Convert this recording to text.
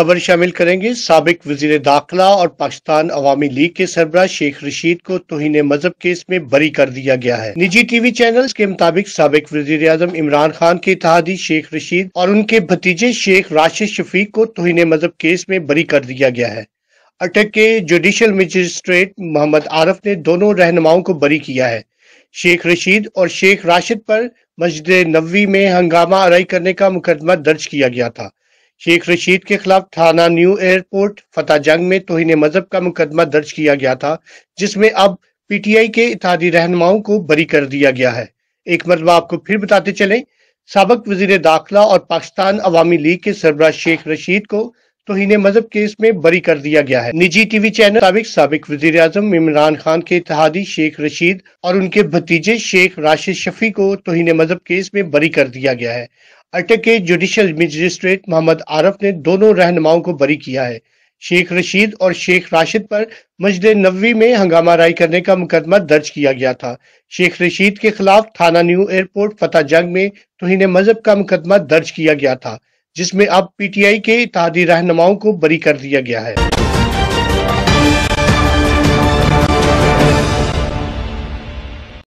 खबर शामिल करेंगे सबक वजीर दाखिला और पाकिस्तान अवामी लीग के सरबरा शेख रशीद को तोहन मजहब केस में बरी कर दिया गया है निजी टीवी चैनल के मुताबिक सबक वजीर अजम इमरान खान के इतिहादी शेख रशीद और उनके भतीजे शेख राशिद शफीक को तोहन मजहब केस में बरी कर दिया गया है अटक के जुडिशल मजिस्ट्रेट मोहम्मद आरफ ने दोनों रहनुमाओं को बरी किया है शेख रशीद और शेख राशिद पर मस्जिद नबी में हंगामा अराई करने का मुकदमा दर्ज किया गया था शेख रशीद के खिलाफ थाना न्यू एयरपोर्ट फतेह जंग में तोहन मजहब का मुकदमा दर्ज किया गया था जिसमें अब पीटीआई के इतिहादी रहनुमाओं को बरी कर दिया गया है एक मरतबा आपको फिर बताते चले सबक वजीर दाखिला और पाकिस्तान अवामी लीग के सरबराह शेख रशीद को तोहिन मजहब केस में बरी कर दिया गया है निजी टीवी चैनल सबक सबक वजीर अजम इमरान खान के इतिहादी शेख रशीद और उनके भतीजे शेख राशिद शफी को तोहन मजहब केस में बरी कर दिया गया है अटक के जुडिशियल मजिस्ट्रेट मोहम्मद आरफ ने दोनों रहनुमाओं को बरी किया है शेख रशीद और शेख राशिद पर मजद नबी में हंगामा राय करने का मुकदमा दर्ज किया गया था शेख रशीद के खिलाफ थाना न्यू एयरपोर्ट फतेह जंग में तोहिन मजहब का मुकदमा दर्ज किया गया था जिसमें अब पीटीआई के इतिहादी रहनुमाओं को बरी कर दिया गया है